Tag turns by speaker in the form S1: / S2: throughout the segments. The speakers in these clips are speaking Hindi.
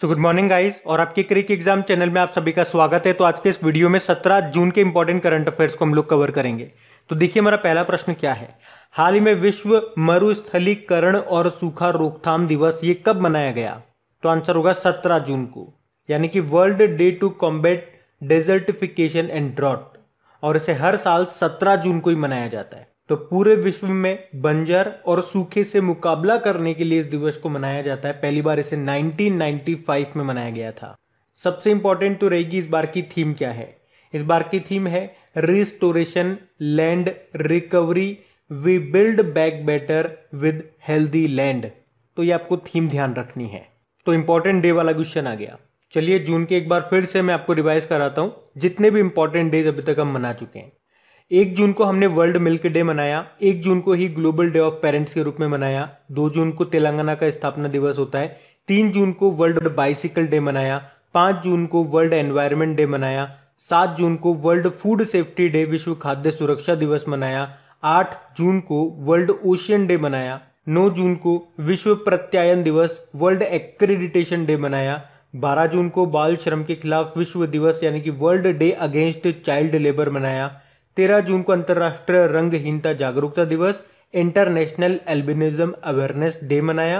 S1: सो गुड मॉर्निंग गाइस और आपके क्रिक एग्जाम चैनल में आप सभी का स्वागत है तो आज के इस वीडियो में 17 जून के इंपॉर्टेंट करंट अफेयर्स को हम लोग कवर करेंगे तो देखिए हमारा पहला प्रश्न क्या है हाल ही में विश्व मरुस्थलीकरण और सूखा रोकथाम दिवस ये कब मनाया गया तो आंसर होगा सत्रह जून को यानी कि world day to combat desertification and drought और इसे हर साल सत्रह जून को ही मनाया जाता है तो पूरे विश्व में बंजर और सूखे से मुकाबला करने के लिए इस दिवस को मनाया जाता है पहली बार इसे 1995 में मनाया गया था सबसे इंपॉर्टेंट तो रहेगी इस बार की थीम क्या है इस बार की थीम है restoration land recovery we build back better with healthy land तो ये आपको थीम ध्यान रखनी है तो इंपॉर्टेंट डे वाला क्वेश्चन आ गया चलिए जून के एक बार फिर से मैं आपको रिवाइज कराता हूं जितने भी इंपॉर्टेंट डेज अभी तक हम मना चुके हैं एक जून को हमने वर्ल्ड मिल्क डे मनाया एक जून को ही ग्लोबल डे ऑफ पेरेंट्स के रूप में मनाया दो जून को तेलंगाना का स्थापना दिवस होता है तीन जून को वर्ल्ड बाइसिकल डे मनाया पांच जून को वर्ल्ड एनवायरमेंट डे मनाया सात जून को वर्ल्ड फूड सेफ्टी डे विश्व खाद्य सुरक्षा दिवस मनाया आठ जून को वर्ल्ड ओशियन डे मनाया नौ जून को विश्व प्रत्यायन दिवस वर्ल्ड एक्रेडिटेशन डे मनाया बारह जून को बाल श्रम के खिलाफ विश्व दिवस यानी कि world day against child labour मनाया तेरह जून को अंतर्राष्ट्रीय रंगहीनता जागरूकता दिवस इंटरनेशनल एल्बिनिज्म अवेयरनेस डे मनाया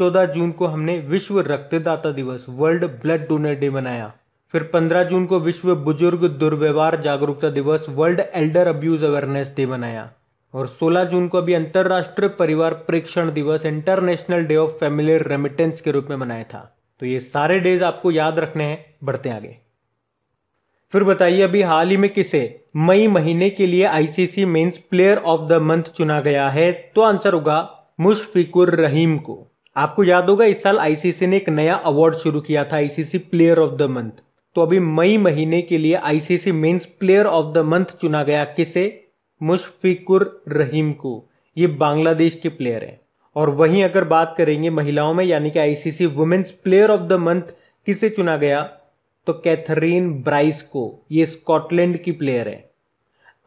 S1: 14 जून को हमने विश्व रक्तदाता दिवस वर्ल्ड ब्लड डोनर डे मनाया फिर 15 जून को विश्व बुजुर्ग दुर्व्यवहार जागरूकता दिवस world elder abuse awareness day मनाया और 16 जून को अभी अंतर्राष्ट्रीय परिवार प्रेक्षण दिवस international day of family remittance के रूप में मनाया था तो ये सारे डेज आपको याद रखने हैं बढ़ते आगे फिर बताइए अभी हाल ही में किसे मई महीने के लिए ICC men's player of the month चुना गया है तो आंसर होगा मुशफिकुर रहीम को आपको याद होगा इस साल आईसीसी ने एक नया अवार्ड शुरू किया था ICC player of the month तो अभी मई महीने के लिए ICC men's player of the month चुना गया किसे मुशफिकुर रहीम को ये बांग्लादेश के प्लेयर हैं और वहीं अगर बात करेंगे महिलाओं में यानी कि ICC women's player of the month किसे चुना गया तो कैथरीन ब्राइस को ये स्कॉटलैंड की प्लेयर है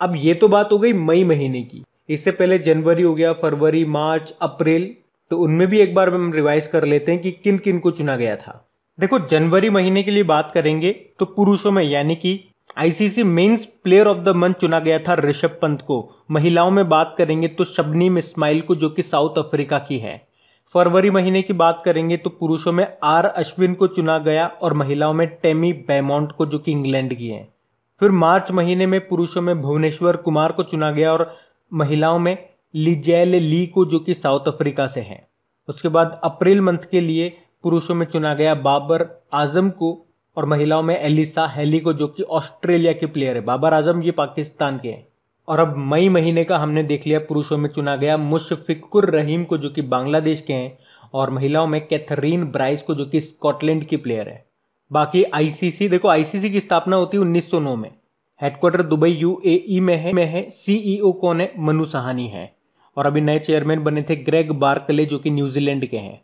S1: अब ये तो बात हो गई मई महीने की इससे पहले जनवरी हो गया फरवरी मार्च अप्रैल तो उनमें भी एक बार हम रिवाइज कर लेते हैं कि किन किन को चुना गया था देखो जनवरी महीने के लिए बात करेंगे तो पुरुषों में यानी कि ICC men's player of the month चुना गया था ऋषभ पंत को महिलाओं में बात करेंगे तो शबनीम इस्माइल को जो कि साउथ अफ्रीका की है फरवरी महीने की बात करेंगे तो पुरुषों में आर अश्विन को चुना गया और महिलाओं में टेमी बेमोंट को जो कि इंग्लैंड की हैं फिर मार्च महीने में पुरुषों में भुवनेश्वर कुमार को चुना गया और महिलाओं में लिजेल ली को जो कि साउथ अफ्रीका से हैं उसके बाद अप्रैल मंथ के लिए पुरुषों में चुना गया बाबर आजम को और महिलाओं में एलिसा हेली को जो कि ऑस्ट्रेलिया के प्लेयर है बाबर आजम ये पाकिस्तान के हैं और अब मई महीने का हमने देख लिया पुरुषों में चुना गया मुशफिकुर रहीम को जो कि बांग्लादेश के हैं और महिलाओं में कैथरीन ब्राइस को जो कि स्कॉटलैंड की प्लेयर है बाकी आईसीसी देखो आईसीसी की स्थापना होती है 1909 में हेडक्वार्टर दुबई यूएई में है में है सीईओ कौन है मनु सहानी है और अभी नए चेयरमैन बने थे ग्रेग बार्कले जो कि न्यूजीलैंड के हैं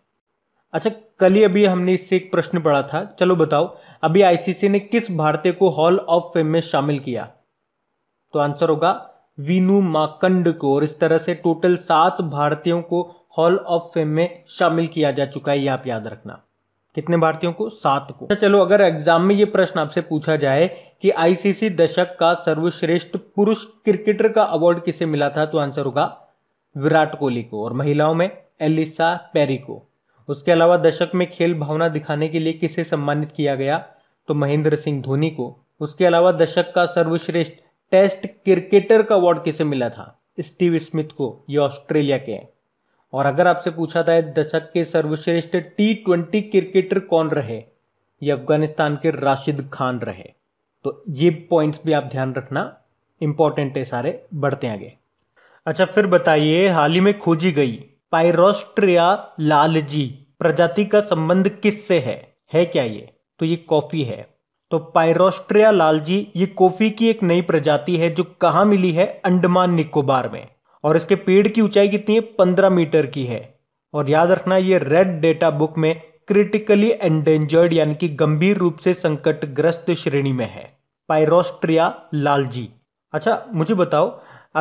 S1: अच्छा कल ही अभी हमने इससे एक प्रश्न पढ़ा था चलो बताओ अभी आईसीसी ने किस भारतीय को हॉल ऑफ फेम में शामिल किया तो आंसर होगा विनू माकंड को और इस तरह से टोटल सात भारतीयों को हॉल ऑफ फेम में शामिल किया जा चुका है ये आप याद रखना कितने भारतीयों को सात को अच्छा, चलो अगर एग्जाम में ये प्रश्न आपसे पूछा जाए कि आईसीसी दशक का सर्वश्रेष्ठ पुरुष क्रिकेटर का अवार्ड किसे मिला था तो आंसर होगा विराट कोहली को और महिलाओं में एलिसा पेरी को उसके अलावा दशक में खेल भावना दिखाने के लिए किसे सम्मानित किया गया तो महेंद्र सिंह धोनी को उसके अलावा दशक का सर्वश्रेष्ठ टेस्ट क्रिकेटर का अवार्ड किसे मिला था स्टीव स्मिथ को ये ऑस्ट्रेलिया के और अगर आपसे पूछा था दशक के सर्वश्रेष्ठ टी ट्वेंटी क्रिकेटर कौन रहे ये अफगानिस्तान के राशिद खान रहे तो ये पॉइंट्स भी आप ध्यान रखना इंपॉर्टेंट है सारे बढ़ते आगे अच्छा फिर बताइए हाल ही में खोजी गई पायरोस्ट्रिया लालजी प्रजाति का संबंध किससे है है क्या ये तो ये कॉफी है तो पायरोस्ट्रिया लाल जी ये कॉफी की एक नई प्रजाति है जो कहाँ मिली है अंडमान निकोबार में और इसके पेड़ की ऊंचाई कितनी है पंद्रह मीटर की है और याद रखना ये रेड डेटा बुक में क्रिटिकली एंडेंजर्ड यानी कि गंभीर रूप से संकटग्रस्त श्रेणी में है पायरोस्ट्रिया लाल जी अच्छा मुझे बताओ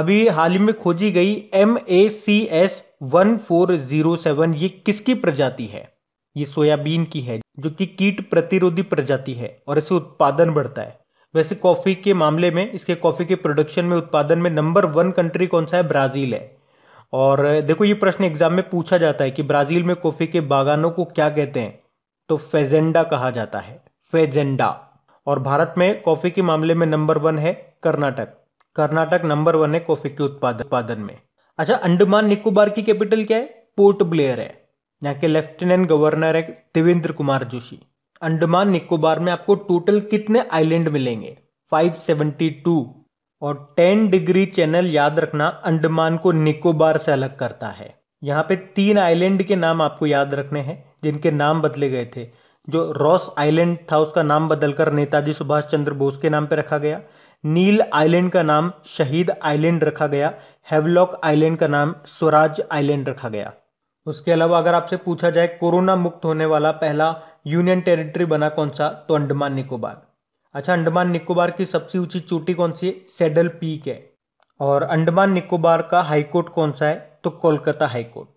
S1: अभी हाल ही में खोजी गई M A C S one four zero seven ये किसकी प्रजाति है ये सोयाबीन की है जो कि कीट प्रतिरोधी प्रजाति है और इसे उत्पादन बढ़ता है वैसे कॉफ़ी के मामले में इसके कॉफ़ी के प्रोडक्शन में उत्पादन में नंबर वन कंट्री कौन सा है ब्राज़ील है और देखो ये प्रश्न एग्जाम में पूछा जाता है कि ब्राज़ील में कॉफ़ी के बागानों को क्या कहते हैं तो फेजेंडा कहा जाता है फेजेंडा और भारत में कॉफ़ी के मामले में नंबर वन है कर्नाटक कर्नाटक नंबर वन है कॉफ़ी के उत्पादन उत्पादन में अच्छा अंडमान निकोबार की कैपिटल क्या है पोर्ट ब्लेयर है यहाँ के लेफ्टिनेंट गवर्नर है देवेंद्र कुमार जोशी अंडमान निकोबार में आपको टोटल कितने आइलैंड मिलेंगे 572 और 10 डिग्री चैनल याद रखना अंडमान को निकोबार से अलग करता है यहाँ पे तीन आइलैंड के नाम आपको याद रखने हैं जिनके नाम बदले गए थे जो रॉस आइलैंड था उसका नाम बदलकर नेताजी सुभाष चंद्र बोस के नाम पर रखा गया नील आइलैंड का नाम शहीद आइलैंड रखा गया हेवलॉक आइलैंड का नाम स्वराज आइलैंड रखा गया उसके अलावा अगर आपसे पूछा जाए कोरोना मुक्त होने वाला पहला यूनियन टेरिटरी बना कौन सा तो अंडमान निकोबार अच्छा अंडमान निकोबार की सबसे ऊंची चोटी कौन सी है सेडल पीक है और अंडमान निकोबार का हाईकोर्ट कौन सा है तो कोलकाता हाईकोर्ट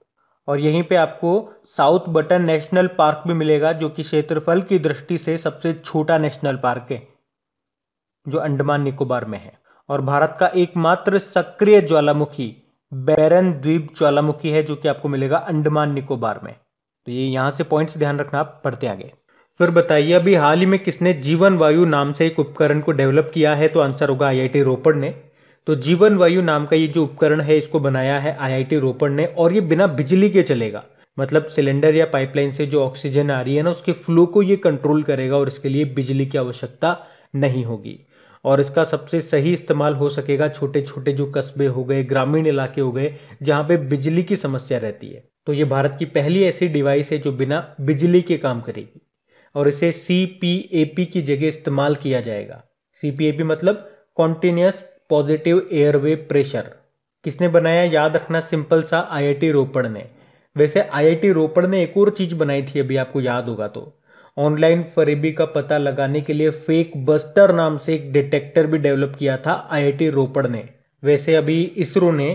S1: और यहीं पे आपको साउथ बटन नेशनल पार्क भी मिलेगा जो कि क्षेत्रफल की दृष्टि से सबसे छोटा नेशनल पार्क है जो अंडमान निकोबार में है और भारत का एकमात्र सक्रिय ज्वालामुखी बैरन द्वीप ज्वालामुखी है जो कि आपको मिलेगा अंडमान निकोबार में तो ये यहां से पॉइंट्स ध्यान रखना आप पढ़ते आगे फिर बताइए अभी हाल ही में किसने जीवन वायु नाम से एक उपकरण को डेवलप किया है तो आंसर होगा आईआईटी रोपड़ ने तो जीवन वायु नाम का ये जो उपकरण है इसको बनाया है आईआईटी रोपड़ ने और ये बिना बिजली के चलेगा मतलब सिलेंडर या पाइपलाइन से जो ऑक्सीजन आ रही है ना उसके फ्लो को ये कंट्रोल करेगा और इसके लिए बिजली की आवश्यकता नहीं होगी और इसका सबसे सही इस्तेमाल हो सकेगा छोटे छोटे जो कस्बे हो गए ग्रामीण इलाके हो गए जहाँ पे बिजली की समस्या रहती है तो ये भारत की पहली ऐसी डिवाइस है जो बिना बिजली के काम करेगी और इसे सी की जगह इस्तेमाल किया जाएगा सी मतलब कॉन्टीन्यूस पॉजिटिव एयरवे प्रेशर किसने बनाया याद रखना सिंपल सा आई रोपड़ ने वैसे आई रोपड़ ने एक और चीज बनाई थी अभी आपको याद होगा तो ऑनलाइन फरेबी का पता लगाने के लिए फेक बस्टर नाम से एक डिटेक्टर भी डेवलप किया था आईआईटी रोपड़ ने वैसे अभी इसरो ने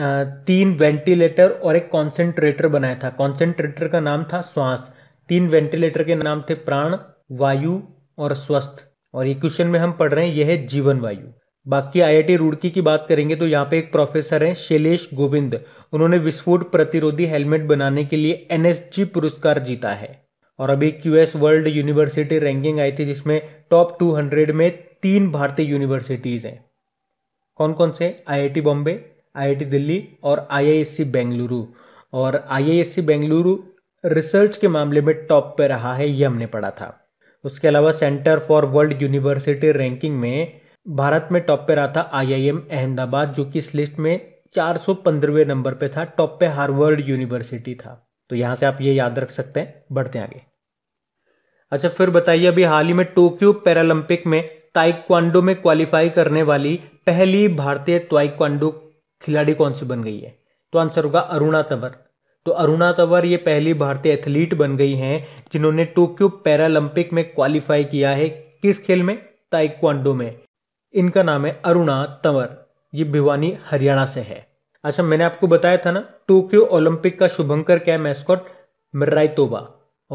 S1: तीन वेंटिलेटर और एक कॉन्सेंट्रेटर बनाया था कॉन्सेंट्रेटर का नाम था श्वास तीन वेंटिलेटर के नाम थे प्राण वायु और स्वस्थ और ये क्वेश्चन में हम पढ़ रहे हैं यह है जीवन वायु बाकी आईआईटी रुड़की की बात करेंगे तो यहाँ पे एक प्रोफेसर हैं शैलेश गोविंद उन्होंने विस्फोट प्रतिरोधी हेलमेट बनाने के लिए एनएसजी पुरस्कार जीता है और अभी Q S world university ranking आई थी जिसमें टॉप 200 में तीन भारतीय यूनिवर्सिटीज़ हैं कौन कौन से आईआईटी बॉम्बे आईआईटी दिल्ली और आईआईएससी बेंगलुरु और आईआईएससी बेंगलुरु रिसर्च के मामले में टॉप पे रहा है ये हमने पढ़ा था उसके अलावा centre for world university ranking में भारत में टॉप पे रहा था आईआईएम अहमदाबाद जो कि इस लिस्ट में 415वें नंबर पे था टॉप पे हार्वर्ड यूनिवर्सिटी था तो यहां से आप ये याद रख सकते हैं बढ़ते आगे अच्छा फिर बताइए अभी हाल ही में टोक्यो पैरालंपिक में ताइक्वांडो में क्वालिफाई करने वाली पहली भारतीय ताइक्वांडो खिलाड़ी कौन सी बन गई है तो आंसर होगा अरुणा तंवर तो अरुणा तंवर ये पहली भारतीय एथलीट बन गई हैं जिन्होंने टोक्यो पैरालंपिक में क्वालिफाई किया है किस खेल में ताइक्वांडो में इनका नाम है अरुणा तंवर ये भिवानी हरियाणा से है अच्छा मैंने आपको बताया था ना टोक्यो ओलंपिक का शुभंकर क्या है मैस्कॉट मिराइतोबा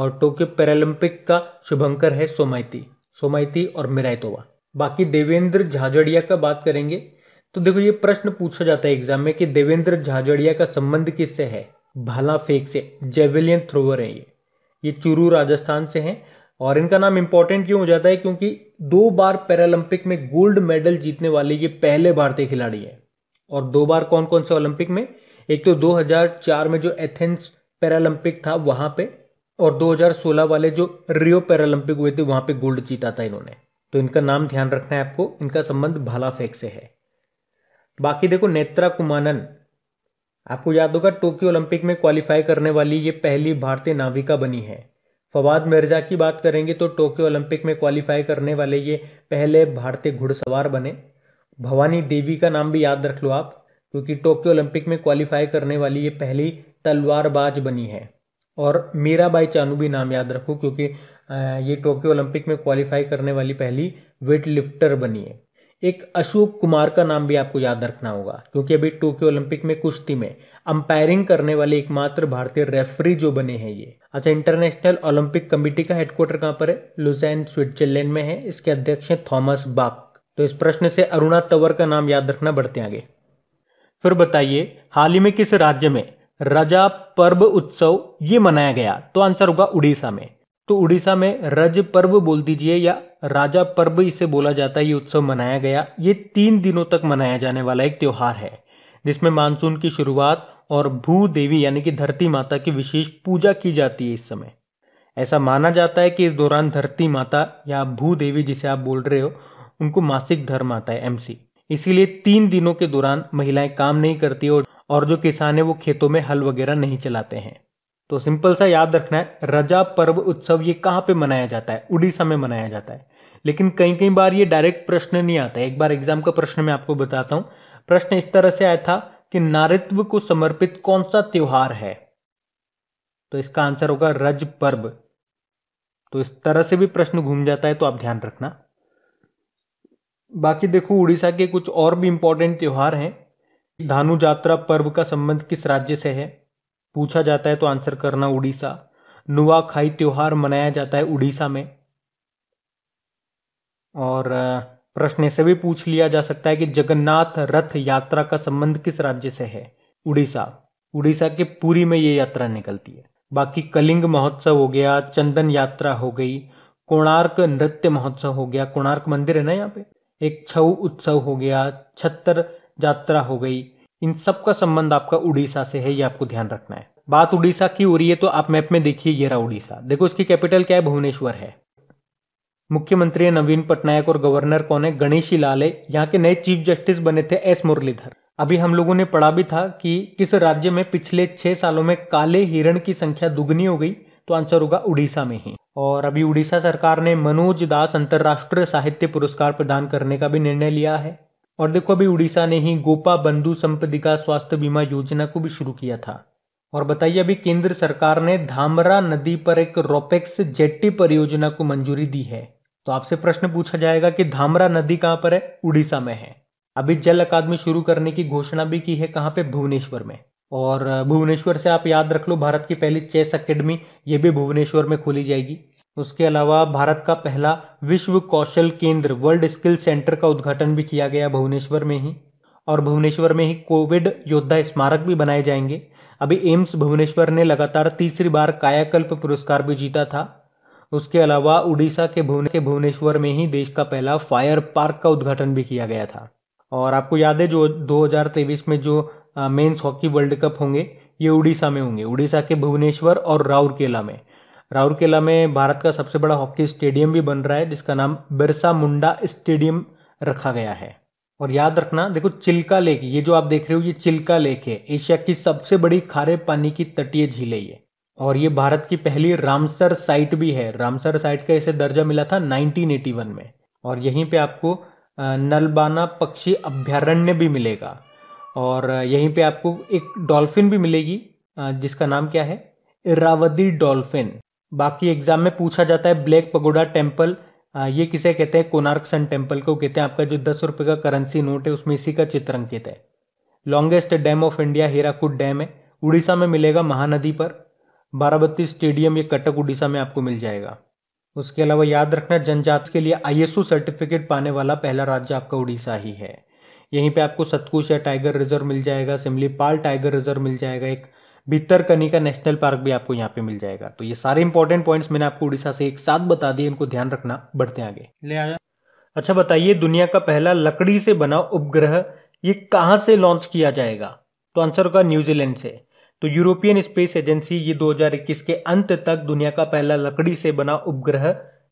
S1: और टोक्यो पैरालंपिक का शुभंकर है सोमाइती सोमाइती और मिराइतोबा बाकी देवेंद्र झाझड़िया का बात करेंगे तो देखो ये प्रश्न पूछा जाता है एग्जाम में कि देवेंद्र झाझड़िया का संबंध किससे है भाला फेक से जेवेलियन थ्रोवर है ये ये चूरू राजस्थान से हैं और इनका नाम इंपॉर्टेंट क्यों हो जाता है क्योंकि दो बार पैरालंपिक में गोल्ड मेडल जीतने वाले ये पहले भारतीय खिलाड़ी हैं और दो बार कौन कौन से ओलंपिक में एक तो 2004 में जो एथेंस पैरालंपिक था वहां पे और 2016 वाले जो रियो पैरालंपिक हुए थे वहां पे गोल्ड जीता था इन्होंने तो इनका नाम ध्यान रखना है आपको इनका संबंध भाला फेंक से है बाकी देखो नेत्रा कुमानन आपको याद होगा टोक्यो ओलंपिक में क्वालिफाई करने वाली ये पहली भारतीय नाविका बनी है फवाद मिर्जा की बात करेंगे तो टोक्यो ओलंपिक में क्वालिफाई करने वाले ये पहले भारतीय घुड़सवार बने भवानी देवी का नाम भी याद रख लो आप क्योंकि टोक्यो ओलंपिक में क्वालिफाई करने वाली ये पहली तलवारबाज बनी है और मीराबाई चानू भी नाम याद रखो क्योंकि ये टोक्यो ओलंपिक में क्वालिफाई करने वाली पहली वेट लिफ्टर बनी है एक अशोक कुमार का नाम भी आपको याद रखना होगा क्योंकि अभी टोक्यो ओलंपिक में कुश्ती में अंपायरिंग करने वाले एकमात्र भारतीय रेफरी जो बने हैं ये अच्छा इंटरनेशनल ओलंपिक कमेटी का हेडक्वार्टर कहाँ पर है लुजैन स्विट्जरलैंड में है इसके अध्यक्ष हैं थॉमस बाप तो इस प्रश्न से अरुणा तंवर का नाम याद रखना बढ़ते आगे फिर बताइए हाल ही में किस राज्य में रजा पर्व उत्सव ये मनाया गया तो आंसर होगा उड़ीसा में तो उड़ीसा में रज पर्व बोल दीजिए या राजा पर्व इसे बोला जाता है ये उत्सव मनाया गया ये तीन दिनों तक मनाया जाने वाला एक त्यौहार है जिसमें मानसून की शुरुआत और भू देवी यानी कि धरती माता की विशेष पूजा की जाती है इस समय ऐसा माना जाता है कि इस दौरान धरती माता या भू देवी जिसे आप बोल रहे हो उनको मासिक धर्म आता है एमसी इसीलिए तीन दिनों के दौरान महिलाएं काम नहीं करती और और जो किसान है वो खेतों में हल वगैरह नहीं चलाते हैं तो सिंपल सा याद रखना है रजा पर्व उत्सव ये कहाँ पे मनाया जाता है उड़ीसा में मनाया जाता है लेकिन कई कई बार ये डायरेक्ट प्रश्न नहीं आता है एक बार एग्जाम का प्रश्न मैं आपको बताता हूँ प्रश्न इस तरह से आया था कि नारित्व को समर्पित कौन सा त्योहार है तो इसका आंसर होगा रज पर्व तो इस तरह से भी प्रश्न घूम जाता है तो आप ध्यान रखना बाकी देखो उड़ीसा के कुछ और भी इंपॉर्टेंट त्यौहार हैं धानु जात्रा पर्व का संबंध किस राज्य से है पूछा जाता है तो आंसर करना उड़ीसा नुआखाई त्यौहार मनाया जाता है उड़ीसा में और प्रश्न ऐसे भी पूछ लिया जा सकता है कि जगन्नाथ रथ यात्रा का संबंध किस राज्य से है उड़ीसा उड़ीसा के पुरी में ये यात्रा निकलती है बाकी कलिंग महोत्सव हो गया चंदन यात्रा हो गई कोणार्क नृत्य महोत्सव हो गया कोणार्क मंदिर है ना यहाँ पे एक छऊ उत्सव हो गया छत्तर यात्रा हो गई इन सब का संबंध आपका उड़ीसा से है ये आपको ध्यान रखना है बात उड़ीसा की हो रही है तो आप मैप में देखिए ये रहा उड़ीसा देखो इसकी कैपिटल क्या है भुवनेश्वर है मुख्यमंत्री है नवीन पटनायक और गवर्नर कौन है गणेशी लाल है यहाँ के नए चीफ जस्टिस बने थे एस मुरलीधर अभी हम लोगों ने पढ़ा भी था कि किस राज्य में पिछले छह सालों में काले हिरण की संख्या दुगनी हो गई तो आंसर होगा उड़ीसा में ही और अभी उड़ीसा सरकार ने मनोज दास अंतर्राष्ट्रीय साहित्य पुरस्कार प्रदान करने का भी निर्णय लिया है और देखो अभी उड़ीसा ने ही गोपा बंधु संपदिका स्वास्थ्य बीमा योजना को भी शुरू किया था और बताइए अभी केंद्र सरकार ने धामरा नदी पर एक रोपेक्स जेट्टी परियोजना को मंजूरी दी है तो आपसे प्रश्न पूछा जाएगा कि धामरा नदी कहाँ पर है उड़ीसा में है अभी जल अकादमी शुरू करने की घोषणा भी की है कहाँ पे भुवनेश्वर में और भुवनेश्वर से आप याद रख लो भारत की पहली चेस अकेडमी ये भी भुवनेश्वर में खोली जाएगी उसके अलावा भारत का पहला विश्व कौशल केंद्र वर्ल्ड स्किल सेंटर का उद्घाटन भी किया गया भुवनेश्वर में ही और भुवनेश्वर में ही कोविड योद्धा स्मारक भी बनाए जाएंगे अभी एम्स भुवनेश्वर ने लगातार तीसरी बार कायाकल्प पुरस्कार भी जीता था उसके अलावा उड़ीसा के भुवने के भुवनेश्वर में ही देश का पहला फायर पार्क का उद्घाटन भी किया गया था और आपको याद है जो 2023 में जो मेंस हॉकी वर्ल्ड कप होंगे ये उड़ीसा में होंगे उड़ीसा के भुवनेश्वर और राउरकेला में राउरकेला में भारत का सबसे बड़ा हॉकी स्टेडियम भी बन रहा है जिसका नाम बिरसा मुंडा स्टेडियम रखा गया है और याद रखना देखो चिल्का लेक ये जो आप देख रहे हो ये चिल्का लेक है एशिया की सबसे बड़ी खारे पानी की तटीय झील है ये और ये भारत की पहली रामसर साइट भी है रामसर साइट का इसे दर्जा मिला था 1981 में और यहीं पे आपको नलबाना पक्षी अभ्यारण्य भी मिलेगा और यहीं पे आपको एक डॉल्फिन भी मिलेगी जिसका नाम क्या है इरावदी डॉल्फिन बाकी एग्जाम में पूछा जाता है ब्लैक पगोडा टेम्पल ये किसे कहते हैं कोनार्क सन टेम्पल को कहते हैं आपका जो दस रुपये का करेंसी नोट है उसमें इसी का चित्र अंकित है longest dam of India Hirakud dam है उड़ीसा में मिलेगा महानदी पर बाराबत्ती स्टेडियम ये कटक उड़ीसा में आपको मिल जाएगा उसके अलावा याद रखना जनजाति के लिए आईएसओ सर्टिफिकेट पाने वाला पहला राज्य आपका उड़ीसा ही है यहीं पे आपको सतकुश या टाइगर रिजर्व मिल जाएगा सिमलीपाल टाइगर रिजर्व मिल जाएगा एक का नेशनल पार्क भी आपको यहाँ पे मिल जाएगा तो ये सारे इंपॉर्टेंट पॉइंट्स मैंने आपको उड़ीसा से एक साथ बता दिए इनको ध्यान रखना बढ़ते आगे ले आया अच्छा बताइए दुनिया का पहला लकड़ी से बना उपग्रह ये कहाँ से लॉन्च किया जाएगा तो आंसर होगा न्यूजीलैंड से तो यूरोपियन स्पेस एजेंसी ये 2021 के अंत तक दुनिया का पहला लकड़ी से बना उपग्रह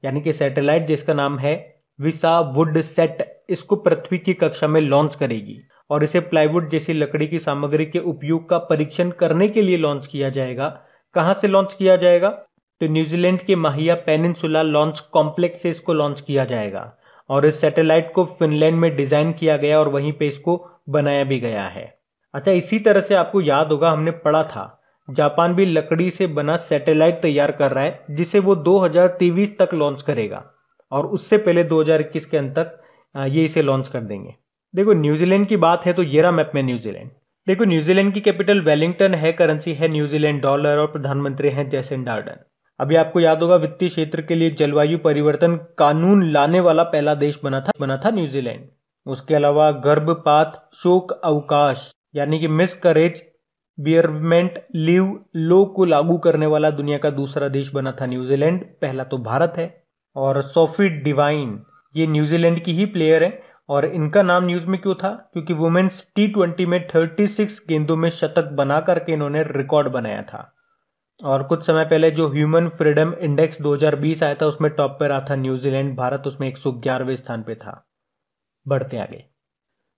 S1: यानी कि सैटेलाइट जिसका नाम है विसा वुड सेट इसको पृथ्वी की कक्षा में लॉन्च करेगी और इसे प्लाईवुड जैसी लकड़ी की सामग्री के उपयोग का परीक्षण करने के लिए लॉन्च किया जाएगा कहां से लॉन्च किया जाएगा तो न्यूजीलैंड के माहिया पेनिनसुला लॉन्च कॉम्प्लेक्स से इसको लॉन्च किया जाएगा और इस सैटेलाइट को फिनलैंड में डिजाइन किया गया और वहीं पे इसको बनाया भी गया है अच्छा इसी तरह से आपको याद होगा हमने पढ़ा था जापान भी लकड़ी से बना सैटेलाइट तैयार कर रहा है जिसे वो दो तक लॉन्च करेगा और उससे पहले 2021 के अंत तक ये इसे लॉन्च कर देंगे देखो न्यूजीलैंड की बात है तो येरा मैप में न्यूजीलैंड देखो न्यूजीलैंड की कैपिटल वेलिंगटन है करेंसी है न्यूजीलैंड डॉलर और प्रधानमंत्री हैं जैसन डार्डन अभी आपको याद होगा वित्तीय क्षेत्र के लिए जलवायु परिवर्तन कानून लाने वाला पहला देश बना था बना था न्यूजीलैंड उसके अलावा गर्भपात शोक अवकाश यानी कि मिस करेज बियरमेंट लीव लो को लागू करने वाला दुनिया का दूसरा देश बना था न्यूजीलैंड पहला तो भारत है और सोफी डिवाइन ये न्यूजीलैंड की ही प्लेयर हैं और इनका नाम न्यूज में क्यों था क्योंकि वुमेन्स टी ट्वेंटी में 36 गेंदों में शतक बना करके इन्होंने रिकॉर्ड बनाया था और कुछ समय पहले जो ह्यूमन फ्रीडम इंडेक्स 2020 आया था उसमें टॉप पर रहा था न्यूजीलैंड भारत उसमें एक स्थान पे था बढ़ते आगे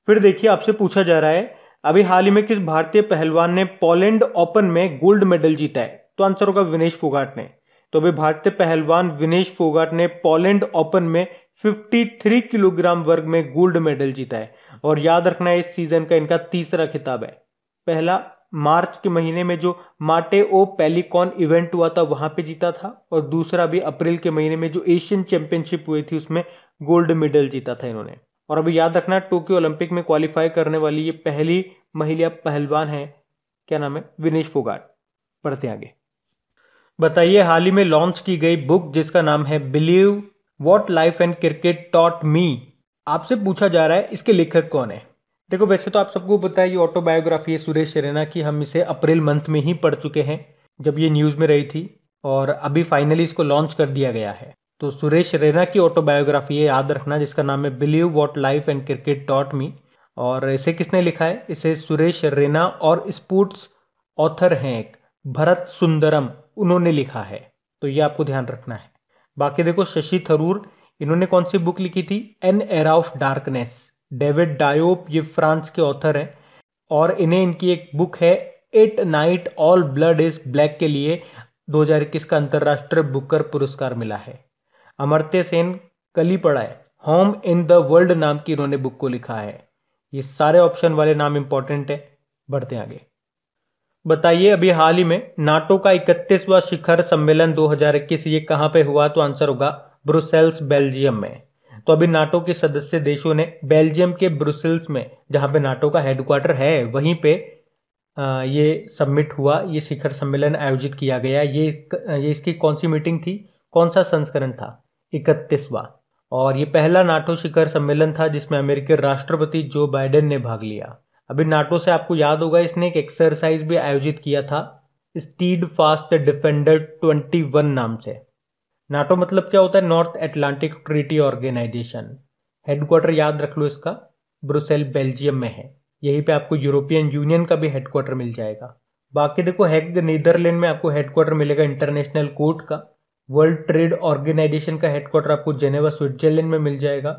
S1: फिर देखिए आपसे पूछा जा रहा है अभी हाल ही में किस भारतीय पहलवान ने पोलैंड ओपन में गोल्ड मेडल जीता है तो आंसर होगा विनेश फोगाट ने तो वे भारतीय पहलवान विनेश फोगाट ने पोलैंड ओपन में 53 किलोग्राम वर्ग में गोल्ड मेडल जीता है और याद रखना है इस सीजन का इनका तीसरा खिताब है पहला मार्च के महीने में जो माटे ओ पेलीकॉन इवेंट हुआ था वहां पे जीता था और दूसरा भी अप्रैल के महीने में जो एशियन चैंपियनशिप हुई थी उसमें गोल्ड मेडल जीता था इन्होंने और अभी याद रखना टोक्यो ओलंपिक में क्वालिफाई करने वाली ये पहली महिला पहलवान है क्या नाम है विनेश फोगाट पढ़ते आगे बताइए हाल ही में लॉन्च की गई बुक जिसका नाम है believe what life and cricket taught me आपसे पूछा जा रहा है इसके लेखक कौन है देखो वैसे तो आप सबको पता है ये ऑटोबायोग्राफी है सुरेश रेना की हम इसे अप्रैल मंथ में ही पढ़ चुके हैं जब ये न्यूज़ में रही थी और अभी फाइनली इसको लॉन्च कर दिया गया है तो सुरेश रैना की ऑटोबायोग्राफी है याद रखना जिसका नाम है believe what life and cricket taught me और इसे किसने लिखा है इसे सुरेश रैना और स्पोर्ट्स ऑथर हैं एक भरत सुंदरम उन्होंने लिखा है तो ये आपको ध्यान रखना है बाकी देखो शशि थरूर इन्होंने कौन सी बुक लिखी थी an era of darkness David Diop ये फ्रांस के ऑथर हैं और इन्हें इनकी एक बुक है at night all blood is black के लिए 2021 का अंतर्राष्ट्रीय बुकर पुरस्कार मिला है अमर्त्य सेन कली पड़ा है होम इन द वर्ल्ड नाम की इन्होंने बुक को लिखा है ये सारे ऑप्शन वाले नाम इंपॉर्टेंट है बढ़ते आगे बताइए अभी हाल ही में नाटो का इकतीसवा शिखर सम्मेलन 2021 ये कहां पे हुआ तो आंसर होगा ब्रुसेल्स बेल्जियम में तो अभी नाटो के सदस्य देशों ने बेल्जियम के ब्रुसेल्स में जहां पे नाटो का हेडक्वार्टर है वहीं पे ये सबमिट हुआ ये शिखर सम्मेलन आयोजित किया गया ये ये इसकी कौन सी मीटिंग थी कौन सा संस्करण था इकतीसवा और ये पहला नाटो शिखर सम्मेलन था जिसमें अमेरिकी राष्ट्रपति जो बाइडेन ने भाग लिया अभी नाटो से आपको याद होगा इसने एक एक्सरसाइज भी आयोजित किया था स्टीड फास्ट डिफेंडर 21 नाम से नाटो मतलब क्या होता है North Atlantic treaty organisation headquarter याद रख लो इसका ब्रुसेल बेल्जियम में है यहीं पे आपको यूरोपियन यूनियन का भी हेडक्वार्टर मिल जाएगा बाकी देखो हैग नीदरलैंड में आपको हेडक्वार्टर मिलेगा इंटरनेशनल कोर्ट का वर्ल्ड ट्रेड ऑर्गेनाइजेशन का हेडक्वार्टर आपको जेनेवा स्विट्जरलैंड में मिल जाएगा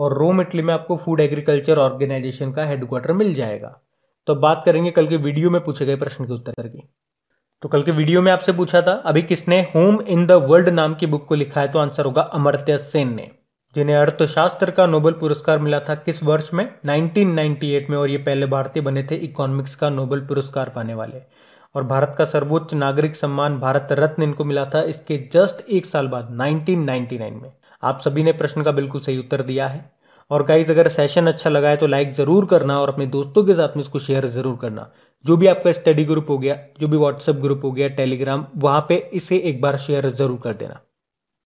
S1: और रोम इटली में आपको फूड एग्रीकल्चर ऑर्गेनाइजेशन का हेडक्वार्टर मिल जाएगा तो बात करेंगे कल के वीडियो में पूछे गए प्रश्न के उत्तर की तो कल के वीडियो में आपसे पूछा था अभी किसने होम इन द वर्ल्ड नाम की बुक को लिखा है तो आंसर होगा अमर्त्य सेन ने जिन्हें अर्थशास्त्र का नोबेल पुरस्कार मिला था किस वर्ष में 1998 में और ये पहले भारतीय बने थे इकोनॉमिक्स का नोबेल पुरस्कार पाने वाले और भारत का सर्वोच्च नागरिक सम्मान भारत रत्न इनको मिला था इसके जस्ट एक साल बाद 1999 में आप सभी ने प्रश्न का बिल्कुल सही उत्तर दिया है और गाइज अगर सेशन अच्छा लगा है तो लाइक ज़रूर करना और अपने दोस्तों के साथ में इसको शेयर ज़रूर करना जो भी आपका स्टडी ग्रुप हो गया जो भी व्हाट्सएप ग्रुप हो गया टेलीग्राम वहां पे इसे एक बार शेयर ज़रूर कर देना